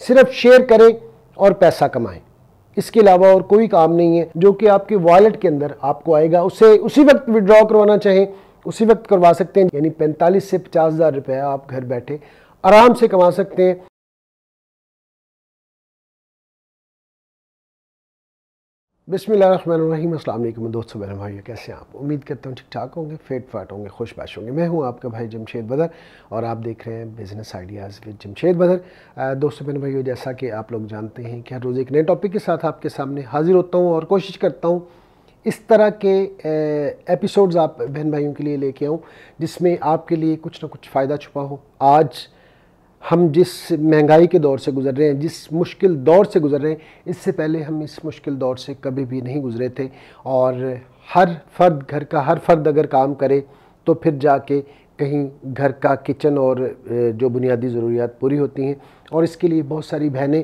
सिर्फ शेयर करें और पैसा कमाएं इसके अलावा और कोई काम नहीं है जो कि आपके वॉलेट के अंदर आपको आएगा उसे उसी वक्त विड्रॉ करवाना चाहें उसी वक्त करवा सकते हैं यानी पैंतालीस से पचास हज़ार रुपया आप घर बैठे आराम से कमा सकते हैं बिसमीम अल्लाम दोस्तों बहन भाई कैसे हैं आप उम्मीद करता हूँ ठीक ठाक होंगे फेट फाट होंगे खुश बाश होंगे मैं हूँ आपका भाई जमशेद बदर और आप देख रहे हैं बिज़नेस आइडियाज़ विद जमशेद बदर दोस्तों बहन भाइयों जैसा कि आप लोग जानते हैं कि हर रोज़ एक नए टॉपिक के साथ आपके सामने हाजिर होता हूँ और कोशिश करता हूँ इस तरह के एपिसोड्स आप बहन भाइयों के लिए लेके आऊँ जिसमें आपके लिए कुछ ना कुछ फ़ायदा छुपा हो आज हम जिस महंगाई के दौर से गुजर रहे हैं जिस मुश्किल दौर से गुजर रहे हैं इससे पहले हम इस मुश्किल दौर से कभी भी नहीं गुजरे थे और हर फर्द घर का हर फर्द अगर काम करे तो फिर जाके कहीं घर का किचन और जो बुनियादी ज़रूरियात पूरी होती हैं और इसके लिए बहुत सारी बहनें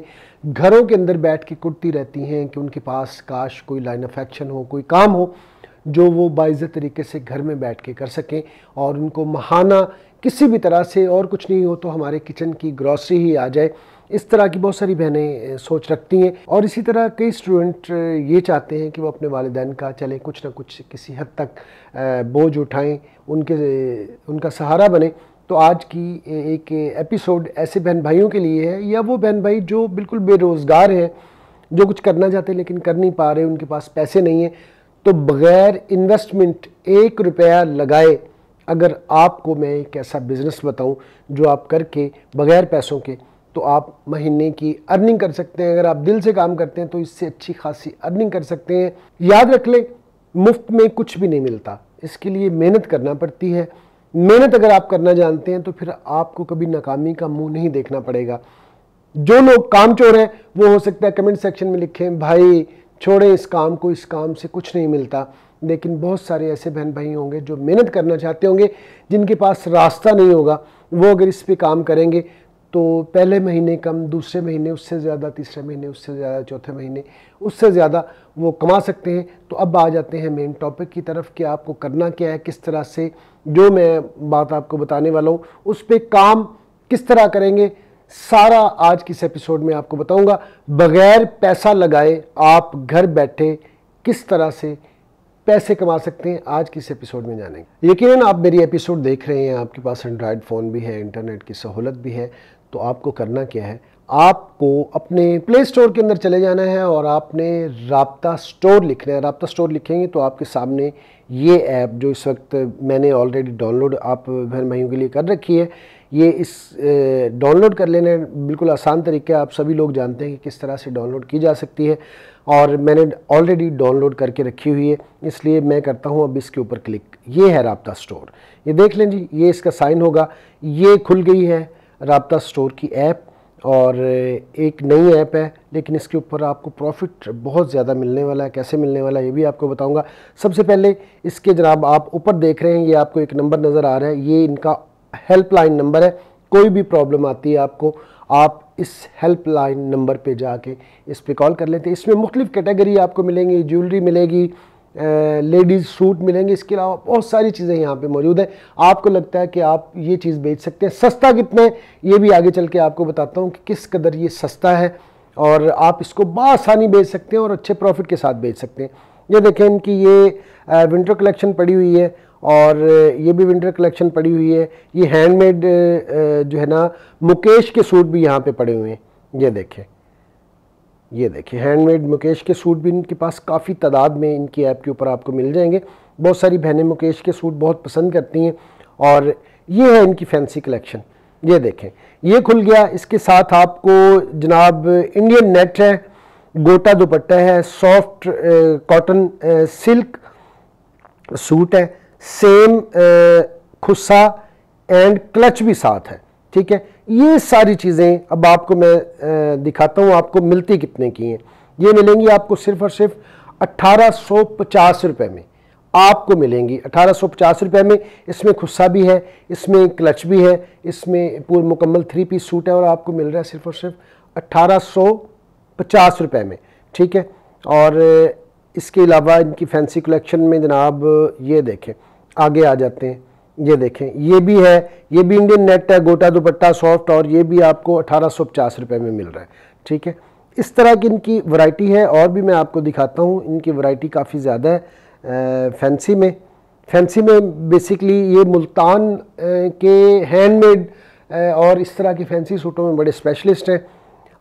घरों के अंदर बैठ के कुटती रहती हैं कि उनके पास काश कोई लाइन ऑफ एक्शन हो कोई काम हो जो वो बाइज़ तरीके से घर में बैठ के कर सकें और उनको महाना किसी भी तरह से और कुछ नहीं हो तो हमारे किचन की ग्रॉसरी ही आ जाए इस तरह की बहुत सारी बहनें सोच रखती हैं और इसी तरह कई स्टूडेंट ये चाहते हैं कि वो अपने वालदान का चले कुछ ना कुछ किसी हद तक बोझ उठाएं उनके उनका सहारा बने तो आज की एक एपिसोड ऐसे बहन भाइयों के लिए है या वो बहन भाई जो बिल्कुल बेरोज़गार हैं जो कुछ करना चाहते हैं लेकिन कर नहीं पा रहे उनके पास पैसे नहीं हैं तो बग़ैर इन्वेस्टमेंट एक रुपया लगाए अगर आपको मैं एक ऐसा बिज़नेस बताऊं जो आप करके बग़ैर पैसों के तो आप महीने की अर्निंग कर सकते हैं अगर आप दिल से काम करते हैं तो इससे अच्छी खासी अर्निंग कर सकते हैं याद रख लें मुफ्त में कुछ भी नहीं मिलता इसके लिए मेहनत करना पड़ती है मेहनत अगर आप करना जानते हैं तो फिर आपको कभी नाकामी का मुंह नहीं देखना पड़ेगा जो लोग काम चोर हैं वो हो सकता है कमेंट सेक्शन में लिखें भाई छोड़े इस काम को इस काम से कुछ नहीं मिलता लेकिन बहुत सारे ऐसे बहन भाई होंगे जो मेहनत करना चाहते होंगे जिनके पास रास्ता नहीं होगा वो अगर इस पर काम करेंगे तो पहले महीने कम दूसरे महीने उससे ज़्यादा तीसरे महीने उससे ज़्यादा चौथे महीने उससे ज़्यादा वो कमा सकते हैं तो अब आ जाते हैं मेन टॉपिक की तरफ कि आपको करना क्या है किस तरह से जो मैं बात आपको बताने वाला हूँ उस पर काम किस तरह करेंगे सारा आज किस एपिसोड में आपको बताऊंगा बगैर पैसा लगाए आप घर बैठे किस तरह से पैसे कमा सकते हैं आज किस एपिसोड में जानेंगे यकीनन आप मेरी एपिसोड देख रहे हैं आपके पास एंड्रॉयड फ़ोन भी है इंटरनेट की सहूलत भी है तो आपको करना क्या है आपको अपने प्ले स्टोर के अंदर चले जाना है और आपने रबता स्टोर लिखना है रबता स्टोर लिखेंगे तो आपके सामने ये ऐप जो इस वक्त मैंने ऑलरेडी डाउनलोड आप घर महीनों के लिए कर रखी है ये इस डाउनलोड कर लेने बिल्कुल आसान तरीके आप सभी लोग जानते हैं कि किस तरह से डाउनलोड की जा सकती है और मैंने ऑलरेडी डाउनलोड करके रखी हुई है इसलिए मैं करता हूँ अब इसके ऊपर क्लिक ये है रबता स्टोर ये देख लें जी ये इसका साइन होगा ये खुल गई है रबता स्टोर की ऐप और एक नई ऐप है लेकिन इसके ऊपर आपको प्रॉफिट बहुत ज़्यादा मिलने वाला है कैसे मिलने वाला है ये भी आपको बताऊंगा सबसे पहले इसके जनाब आप ऊपर देख रहे हैं ये आपको एक नंबर नज़र आ रहा है ये इनका हेल्पलाइन नंबर है कोई भी प्रॉब्लम आती है आपको आप इस हेल्पलाइन नंबर पे जाके इस पर कॉल कर लेते हैं इसमें मुख्तु कैटेगरी आपको मिलेंगी ज्वेलरी मिलेगी लेडीज़ सूट मिलेंगे इसके अलावा बहुत सारी चीज़ें यहाँ पे मौजूद हैं आपको लगता है कि आप ये चीज़ बेच सकते हैं सस्ता कितना है ये भी आगे चल के आपको बताता हूँ कि किस कदर ये सस्ता है और आप इसको बसानी बेच सकते हैं और अच्छे प्रॉफिट के साथ बेच सकते हैं ये देखें इनकी ये विंटर कलेक्शन पड़ी हुई है और ये भी विंटर कलेक्शन पड़ी हुई है ये हैंडमेड जो है ना मुकेश के सूट भी यहाँ पे पड़े हुए हैं ये देखें ये देखिए हैंडमेड मुकेश के सूट भी इनके पास काफ़ी तादाद में इनकी ऐप के ऊपर आपको मिल जाएंगे बहुत सारी बहनें मुकेश के सूट बहुत पसंद करती हैं और ये है इनकी फैंसी कलेक्शन ये देखें ये खुल गया इसके साथ आपको जनाब इंडियन नेट है गोटा दुपट्टा है सॉफ्ट कॉटन सिल्क सूट है सेम खुस्सा एंड क्लच भी साथ है ठीक है ये सारी चीज़ें अब आपको मैं दिखाता हूँ आपको मिलती कितने की हैं ये मिलेंगी आपको सिर्फ और सिर्फ अट्ठारह सौ पचास रुपये में आपको मिलेंगी अठारह सौ पचास रुपये में इसमें खुस्सा भी है इसमें क्लच भी है इसमें पूरा मुकम्मल थ्री पीस सूट है और आपको मिल रहा है सिर्फ और सिर्फ अट्ठारह सौ पचास रुपये में ठीक है और इसके अलावा इनकी फैंसी कलेक्शन में जनाब ये देखें आगे आ जाते हैं ये देखें ये भी है ये भी इंडियन नेट है गोटा दुपट्टा सॉफ्ट और ये भी आपको अठारह सौ पचास रुपये में मिल रहा है ठीक है इस तरह की इनकी वैरायटी है और भी मैं आपको दिखाता हूँ इनकी वैरायटी काफ़ी ज़्यादा है फैंसी में फैंसी में बेसिकली ये मुल्तान के हैंडमेड और इस तरह की फैंसी सूटों में बड़े स्पेशलिस्ट हैं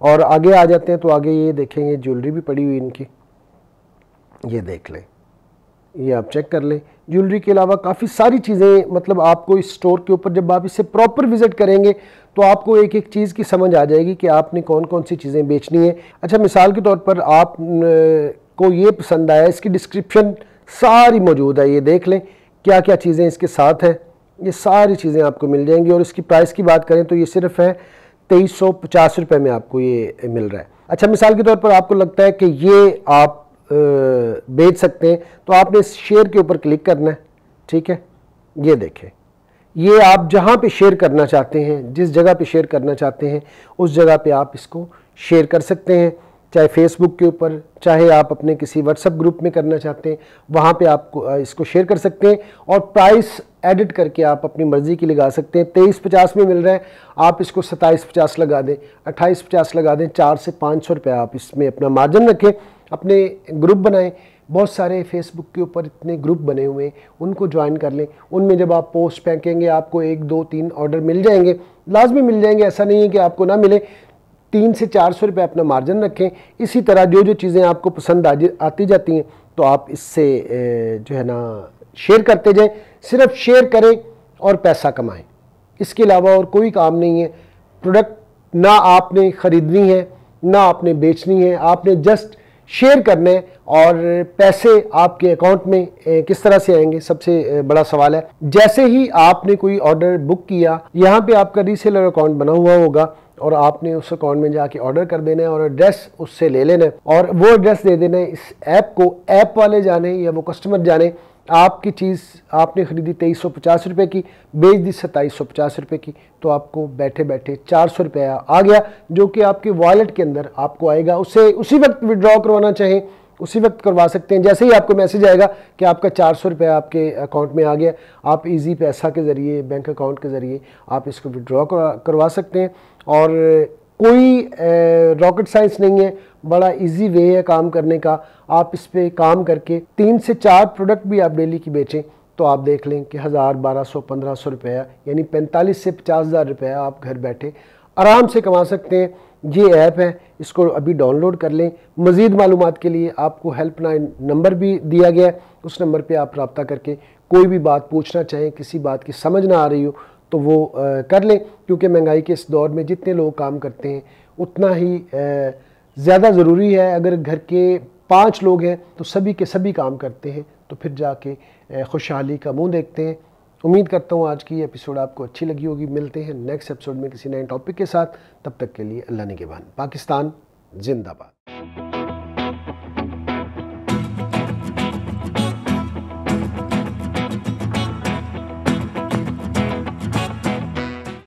और आगे आ जाते हैं तो आगे ये देखेंगे ज्वेलरी भी पड़ी हुई इनकी ये देख लें ये आप चेक कर लें ज्वेलरी के अलावा काफ़ी सारी चीज़ें मतलब आपको इस स्टोर के ऊपर जब आप इसे प्रॉपर विज़िट करेंगे तो आपको एक एक चीज़ की समझ आ जाएगी कि आपने कौन कौन सी चीज़ें बेचनी है अच्छा मिसाल के तौर पर आप को ये पसंद आया इसकी डिस्क्रिप्शन सारी मौजूद है ये देख लें क्या क्या चीज़ें इसके साथ हैं ये सारी चीज़ें आपको मिल जाएंगी और इसकी प्राइस की बात करें तो ये सिर्फ है तेईस सौ पचास रुपये में आपको ये मिल रहा है अच्छा मिसाल के तौर पर आपको लगता है कि ये आप बेच सकते हैं तो आपने शेयर के ऊपर क्लिक करना है ठीक है ये देखें ये आप जहाँ पे शेयर करना चाहते हैं जिस जगह पे शेयर करना चाहते हैं उस जगह पे आप इसको शेयर कर सकते हैं चाहे फेसबुक के ऊपर चाहे आप अपने किसी व्हाट्सअप ग्रुप में करना चाहते हैं वहाँ पे आप इसको शेयर कर सकते हैं और प्राइस एडिट करके आप अपनी मर्ज़ी की लगा सकते हैं तेईस पचास में मिल रहा है आप इसको सत्ताईस पचास लगा दें अट्ठाईस पचास लगा दें चार से पाँच सौ रुपये आप इसमें अपना मार्जिन रखें अपने ग्रुप बनाएं बहुत सारे फेसबुक के ऊपर इतने ग्रुप बने हुए हैं उनको ज्वाइन कर लें उनमें जब आप पोस्ट फेंकेंगे आपको एक दो तीन ऑर्डर मिल जाएंगे लाजमी मिल जाएंगे ऐसा नहीं है कि आपको ना मिले तीन से चार सौ रुपये अपना मार्जिन रखें इसी तरह जो जो चीज़ें आपको पसंद आती जाती हैं तो आप इससे जो है ना शेयर करते जाएँ सिर्फ शेयर करें और पैसा कमाएं इसके अलावा और कोई काम नहीं है प्रोडक्ट ना आपने ख़रीदनी है ना आपने बेचनी है आपने जस्ट शेयर करने और पैसे आपके अकाउंट में किस तरह से आएंगे सबसे बड़ा सवाल है जैसे ही आपने कोई ऑर्डर बुक किया यहाँ पे आपका रीसेलर अकाउंट बना हुआ होगा और आपने उस अकाउंट में जाके ऑर्डर कर देना है और एड्रेस उससे ले लेना है और वो एड्रेस दे देना है इस ऐप को ऐप वाले जाने या वो कस्टमर जाने आपकी चीज़ आपने ख़रीदी तेईस सौ पचास रुपये की बेच दी सत्ताईस सौ पचास रुपये की तो आपको बैठे बैठे चार सौ रुपया आ गया जो कि आपके वॉलेट के अंदर आपको आएगा उसे उसी वक्त विड्रॉ करवाना चाहें उसी वक्त करवा सकते हैं जैसे ही आपको मैसेज आएगा कि आपका चार सौ रुपया आपके अकाउंट में आ गया आप इजी पैसा के ज़रिए बैंक अकाउंट के ज़रिए आप इसको विड्रॉ करवा सकते हैं और कोई रॉकेट साइंस नहीं है बड़ा इजी वे है काम करने का आप इस पर काम करके तीन से चार प्रोडक्ट भी आप डेली की बेचें तो आप देख लें कि हज़ार बारह सौ पंद्रह सौ रुपया यानी पैंतालीस से पचास हज़ार रुपया आप घर बैठे आराम से कमा सकते हैं ये ऐप है इसको अभी डाउनलोड कर लें मज़ीद मालूम के लिए आपको हेल्पलाइन नंबर भी दिया गया है उस नंबर पर आप रबता करके कोई भी बात पूछना चाहें किसी बात की समझ ना आ रही हो तो वो आ, कर लें क्योंकि महंगाई के इस दौर में जितने लोग काम करते हैं उतना ही ज़्यादा ज़रूरी है अगर घर के पाँच लोग हैं तो सभी के सभी काम करते हैं तो फिर जाके खुशहाली का मुंह देखते हैं उम्मीद करता हूँ आज की एपिसोड आपको अच्छी लगी होगी मिलते हैं नेक्स्ट एपिसोड में किसी नए टॉपिक के साथ तब तक के लिए अल्लाह ने के पाकिस्तान जिंदाबाद